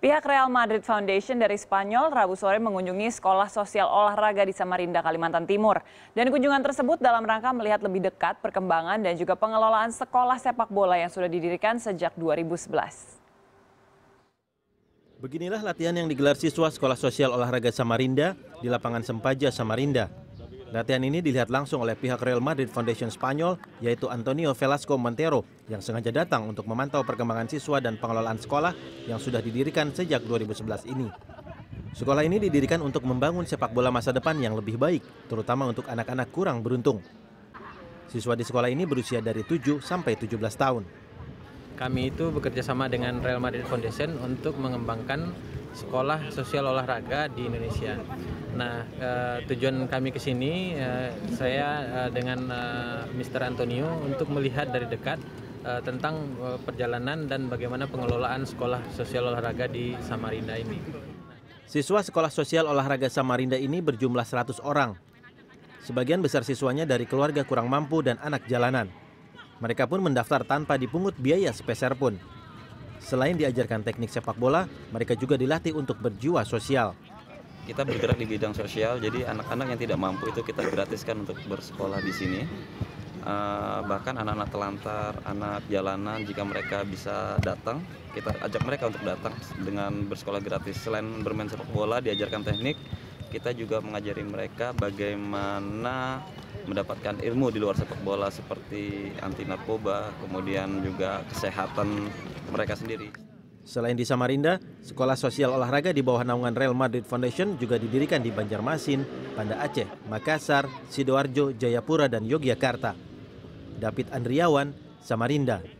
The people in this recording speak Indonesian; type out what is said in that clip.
Pihak Real Madrid Foundation dari Spanyol Rabu sore mengunjungi sekolah sosial olahraga di Samarinda, Kalimantan Timur. Dan kunjungan tersebut dalam rangka melihat lebih dekat perkembangan dan juga pengelolaan sekolah sepak bola yang sudah didirikan sejak 2011. Beginilah latihan yang digelar siswa Sekolah Sosial Olahraga Samarinda di lapangan Sempaja, Samarinda. Latihan ini dilihat langsung oleh pihak Real Madrid Foundation Spanyol, yaitu Antonio Velasco Montero, yang sengaja datang untuk memantau perkembangan siswa dan pengelolaan sekolah yang sudah didirikan sejak 2011 ini. Sekolah ini didirikan untuk membangun sepak bola masa depan yang lebih baik, terutama untuk anak-anak kurang beruntung. Siswa di sekolah ini berusia dari 7 sampai 17 tahun. Kami itu bekerja sama dengan Real Madrid Foundation untuk mengembangkan sekolah sosial olahraga di Indonesia. Nah, uh, tujuan kami ke sini uh, saya uh, dengan uh, Mr. Antonio untuk melihat dari dekat uh, tentang uh, perjalanan dan bagaimana pengelolaan sekolah sosial olahraga di Samarinda ini. Siswa sekolah sosial olahraga Samarinda ini berjumlah 100 orang. Sebagian besar siswanya dari keluarga kurang mampu dan anak jalanan. Mereka pun mendaftar tanpa dipungut biaya sepeser pun. Selain diajarkan teknik sepak bola, mereka juga dilatih untuk berjiwa sosial. Kita bergerak di bidang sosial, jadi anak-anak yang tidak mampu itu kita gratiskan untuk bersekolah di sini. Uh, bahkan anak-anak telantar, anak jalanan, jika mereka bisa datang, kita ajak mereka untuk datang dengan bersekolah gratis. Selain bermain sepak bola, diajarkan teknik, kita juga mengajari mereka bagaimana mendapatkan ilmu di luar sepak bola seperti anti narkoba, kemudian juga kesehatan mereka sendiri. Selain di Samarinda, sekolah sosial olahraga di bawah naungan Real Madrid Foundation juga didirikan di Banjarmasin, Banda Aceh, Makassar, Sidoarjo, Jayapura, dan Yogyakarta. David Andriawan, Samarinda.